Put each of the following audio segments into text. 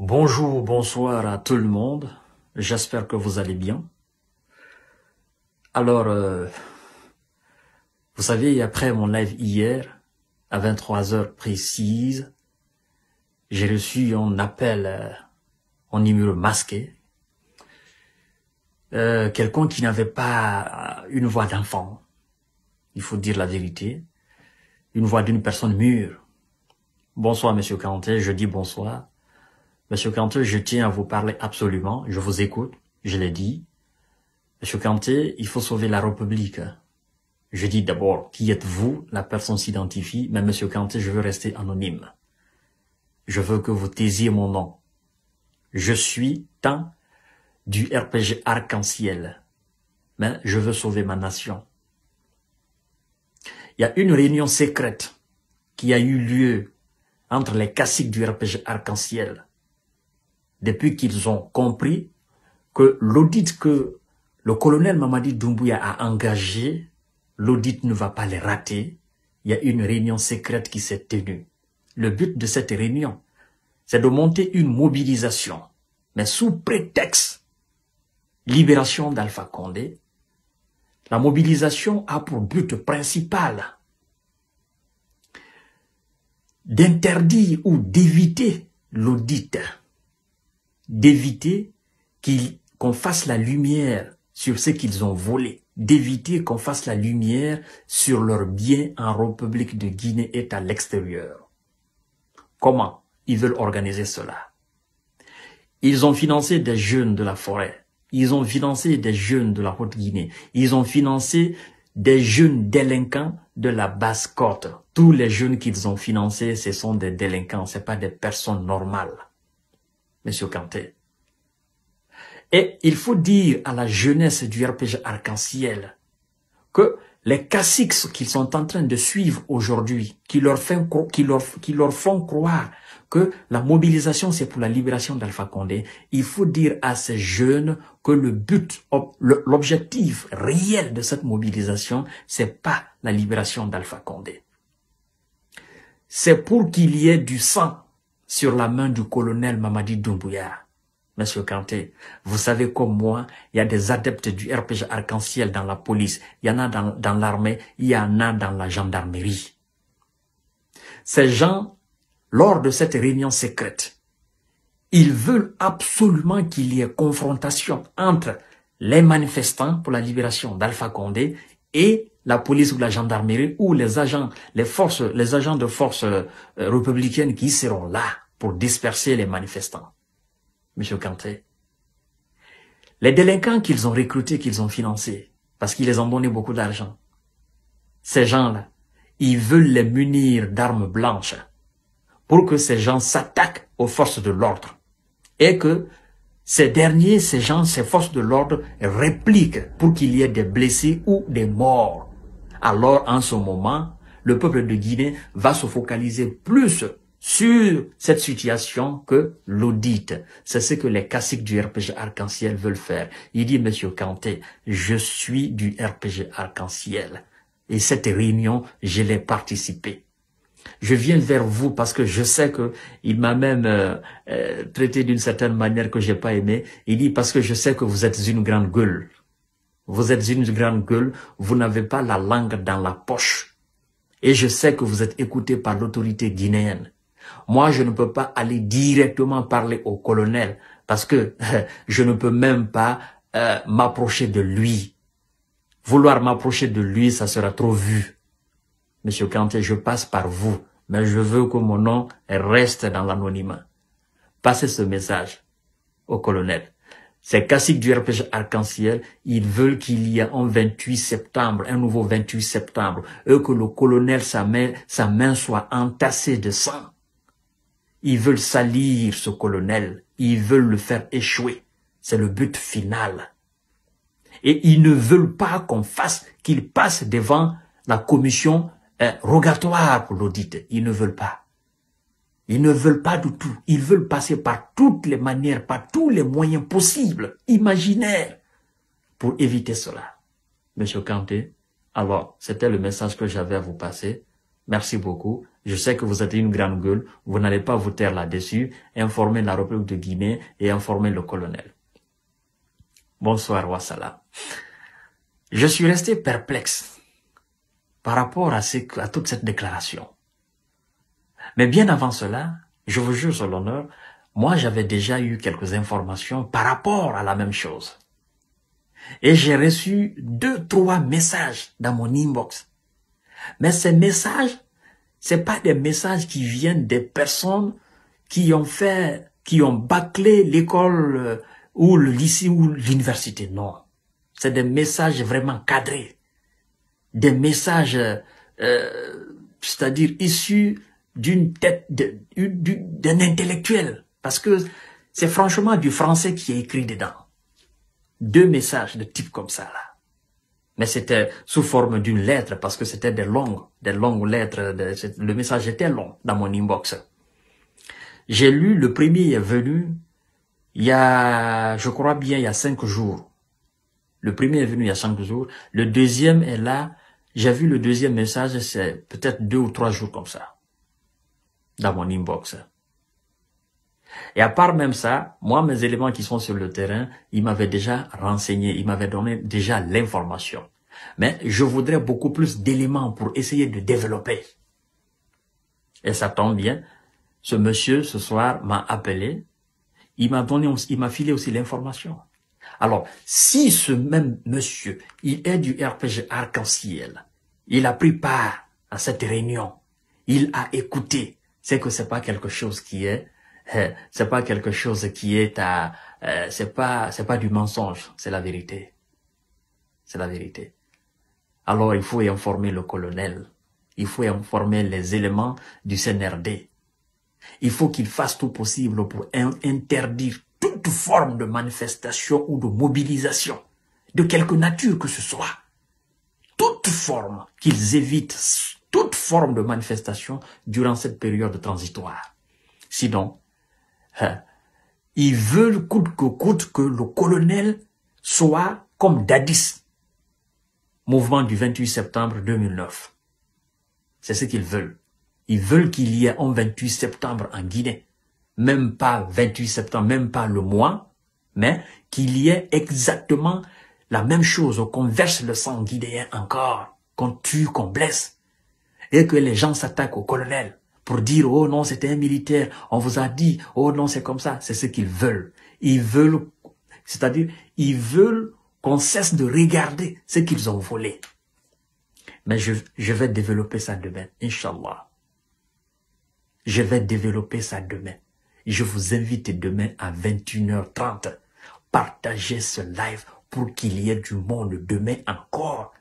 Bonjour, bonsoir à tout le monde. J'espère que vous allez bien. Alors, euh, vous savez, après mon live hier, à 23 heures précises, j'ai reçu un appel euh, en numéro masqué. Euh, quelqu'un qui n'avait pas euh, une voix d'enfant, il faut dire la vérité, une voix d'une personne mûre. Bonsoir, Monsieur Quentin, je dis bonsoir. Monsieur Kanté, je tiens à vous parler absolument. Je vous écoute. Je l'ai dit. Monsieur Kanté, il faut sauver la République. Je dis d'abord, qui êtes-vous La personne s'identifie, mais Monsieur Kanté, je veux rester anonyme. Je veux que vous taisiez mon nom. Je suis temps du RPG arc-en-ciel, mais je veux sauver ma nation. Il y a une réunion secrète qui a eu lieu entre les caciques du RPG arc-en-ciel depuis qu'ils ont compris que l'audit que le colonel Mamadi Doumbouya a engagé, l'audit ne va pas les rater. Il y a une réunion secrète qui s'est tenue. Le but de cette réunion, c'est de monter une mobilisation, mais sous prétexte libération d'Alpha Condé. La mobilisation a pour but principal d'interdire ou d'éviter l'audit d'éviter qu'on fasse la lumière sur ce qu'ils ont volé, d'éviter qu'on fasse la lumière sur leurs biens en République de Guinée et à l'extérieur. Comment ils veulent organiser cela Ils ont financé des jeunes de la forêt, ils ont financé des jeunes de la Haute-Guinée, ils ont financé des jeunes délinquants de la basse côte. Tous les jeunes qu'ils ont financés, ce sont des délinquants, ce pas des personnes normales. Monsieur Kanté. Et il faut dire à la jeunesse du RPG Arc-en-Ciel que les caciques qu'ils sont en train de suivre aujourd'hui, qui leur, font, qui leur font croire que la mobilisation c'est pour la libération d'Alpha Condé, il faut dire à ces jeunes que le but, l'objectif réel de cette mobilisation, c'est pas la libération d'Alpha Condé. C'est pour qu'il y ait du sang sur la main du colonel Mamadi Doumbouya. Monsieur Kanté, vous savez comme moi, il y a des adeptes du RPG arc-en-ciel dans la police, il y en a dans, dans l'armée, il y en a dans la gendarmerie. Ces gens, lors de cette réunion secrète, ils veulent absolument qu'il y ait confrontation entre les manifestants pour la libération d'Alpha Condé et la police ou la gendarmerie ou les agents, les forces, les agents de forces euh, républicaines qui seront là pour disperser les manifestants. Monsieur Kanté, les délinquants qu'ils ont recrutés, qu'ils ont financés, parce qu'ils les ont donné beaucoup d'argent, ces gens-là, ils veulent les munir d'armes blanches pour que ces gens s'attaquent aux forces de l'ordre et que ces derniers, ces gens, ces forces de l'ordre répliquent pour qu'il y ait des blessés ou des morts alors en ce moment, le peuple de Guinée va se focaliser plus sur cette situation que l'audit. C'est ce que les caciques du RPG Arc-en-Ciel veulent faire. Il dit, Monsieur Kanté, je suis du RPG Arc-en-Ciel. Et cette réunion, je l'ai participé. Je viens vers vous parce que je sais que il m'a même euh, euh, traité d'une certaine manière que j'ai pas aimé. Il dit parce que je sais que vous êtes une grande gueule. Vous êtes une grande gueule, vous n'avez pas la langue dans la poche. Et je sais que vous êtes écouté par l'autorité guinéenne. Moi, je ne peux pas aller directement parler au colonel parce que je ne peux même pas euh, m'approcher de lui. Vouloir m'approcher de lui, ça sera trop vu. Monsieur Kanté, je passe par vous, mais je veux que mon nom reste dans l'anonymat. Passez ce message au colonel. C'est classiques du RPG arc-en-ciel, ils veulent qu'il y ait un 28 septembre, un nouveau 28 septembre, eux que le colonel, sa main, sa main soit entassée de sang. Ils veulent salir ce colonel, ils veulent le faire échouer. C'est le but final. Et ils ne veulent pas qu'on fasse, qu'il passe devant la commission euh, rogatoire pour l'audit. Ils ne veulent pas. Ils ne veulent pas du tout. Ils veulent passer par toutes les manières, par tous les moyens possibles, imaginaires, pour éviter cela. Monsieur Kanté, alors, c'était le message que j'avais à vous passer. Merci beaucoup. Je sais que vous êtes une grande gueule. Vous n'allez pas vous taire là-dessus. Informez la République de Guinée et informez le colonel. Bonsoir, Wassala. Je suis resté perplexe par rapport à, à toute cette déclaration. Mais bien avant cela, je vous jure sur l'honneur, moi j'avais déjà eu quelques informations par rapport à la même chose. Et j'ai reçu deux, trois messages dans mon inbox. Mais ces messages, c'est pas des messages qui viennent des personnes qui ont fait, qui ont bâclé l'école euh, ou le lycée ou l'université. Non. C'est des messages vraiment cadrés. Des messages, euh, c'est-à-dire issus d'une tête d'un intellectuel, parce que c'est franchement du français qui est écrit dedans. Deux messages de type comme ça là. Mais c'était sous forme d'une lettre parce que c'était des longues, des longues lettres. le message était long dans mon inbox. J'ai lu le premier est venu il y a, je crois bien, il y a cinq jours. Le premier est venu il y a cinq jours. Le deuxième est là. J'ai vu le deuxième message, c'est peut-être deux ou trois jours comme ça dans mon inbox. Et à part même ça, moi, mes éléments qui sont sur le terrain, ils m'avaient déjà renseigné, ils m'avaient donné déjà l'information. Mais je voudrais beaucoup plus d'éléments pour essayer de développer. Et ça tombe bien, ce monsieur, ce soir, m'a appelé, il m'a donné, il m'a filé aussi l'information. Alors, si ce même monsieur, il est du RPG Arc-en-Ciel, il a pris part à cette réunion, il a écouté, c'est que c'est pas quelque chose qui est, hein, c'est pas quelque chose qui est à, euh, c'est pas, c'est pas du mensonge, c'est la vérité. C'est la vérité. Alors il faut informer le colonel, il faut informer les éléments du CNRD. Il faut qu'il fasse tout possible pour interdire toute forme de manifestation ou de mobilisation, de quelque nature que ce soit. Toute forme qu'ils évitent forme de manifestation durant cette période transitoire. Sinon, hein, ils veulent coûte que coûte que le colonel soit comme Dadis, mouvement du 28 septembre 2009. C'est ce qu'ils veulent. Ils veulent qu'il y ait un 28 septembre en Guinée. Même pas 28 septembre, même pas le mois, mais qu'il y ait exactement la même chose, qu'on verse le sang guinéen encore, qu'on tue, qu'on blesse et que les gens s'attaquent au colonel pour dire, oh non, c'était un militaire, on vous a dit, oh non, c'est comme ça, c'est ce qu'ils veulent. Ils veulent, c'est-à-dire, ils veulent qu'on cesse de regarder ce qu'ils ont volé. Mais je, je vais développer ça demain, Inch'Allah. Je vais développer ça demain. Je vous invite demain à 21h30. Partagez ce live pour qu'il y ait du monde demain encore.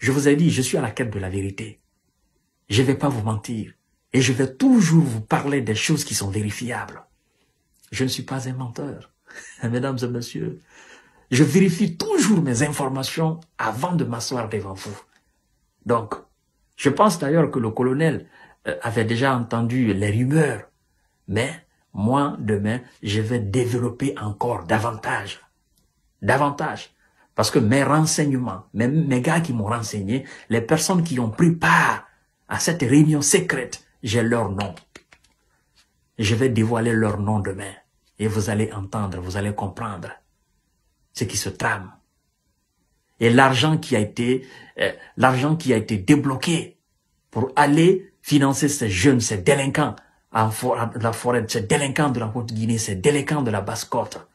Je vous ai dit, je suis à la quête de la vérité je ne vais pas vous mentir. Et je vais toujours vous parler des choses qui sont vérifiables. Je ne suis pas un menteur, mesdames et messieurs. Je vérifie toujours mes informations avant de m'asseoir devant vous. Donc, je pense d'ailleurs que le colonel euh, avait déjà entendu les rumeurs. Mais moi, demain, je vais développer encore davantage. Davantage. Parce que mes renseignements, mes, gars qui m'ont renseigné, les personnes qui ont pris part à cette réunion secrète, j'ai leur nom. Je vais dévoiler leur nom demain. Et vous allez entendre, vous allez comprendre ce qui se trame. Et l'argent qui a été, euh, l'argent qui a été débloqué pour aller financer ces jeunes, ces délinquants en la forêt, ces délinquants de la côte guinée ces délinquants de la Basse-Côte,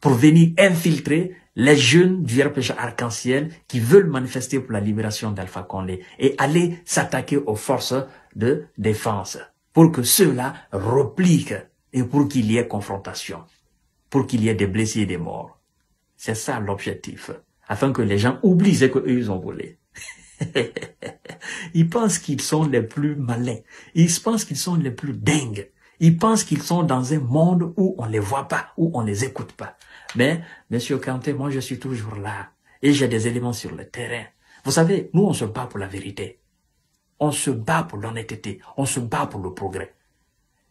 pour venir infiltrer les jeunes du RPG Arc-en-Ciel qui veulent manifester pour la libération d'Alpha Condé et aller s'attaquer aux forces de défense pour que ceux-là repliquent et pour qu'il y ait confrontation, pour qu'il y ait des blessés et des morts. C'est ça l'objectif, afin que les gens oublient ce qu'eux ont volé. ils pensent qu'ils sont les plus malins, ils pensent qu'ils sont les plus dingues. Ils pensent qu'ils sont dans un monde où on ne les voit pas, où on ne les écoute pas. Mais, Monsieur Kanté, moi je suis toujours là. Et j'ai des éléments sur le terrain. Vous savez, nous on se bat pour la vérité. On se bat pour l'honnêteté. On se bat pour le progrès.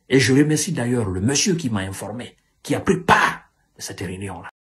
Et je remercie d'ailleurs le monsieur qui m'a informé, qui a pris part de cette réunion-là.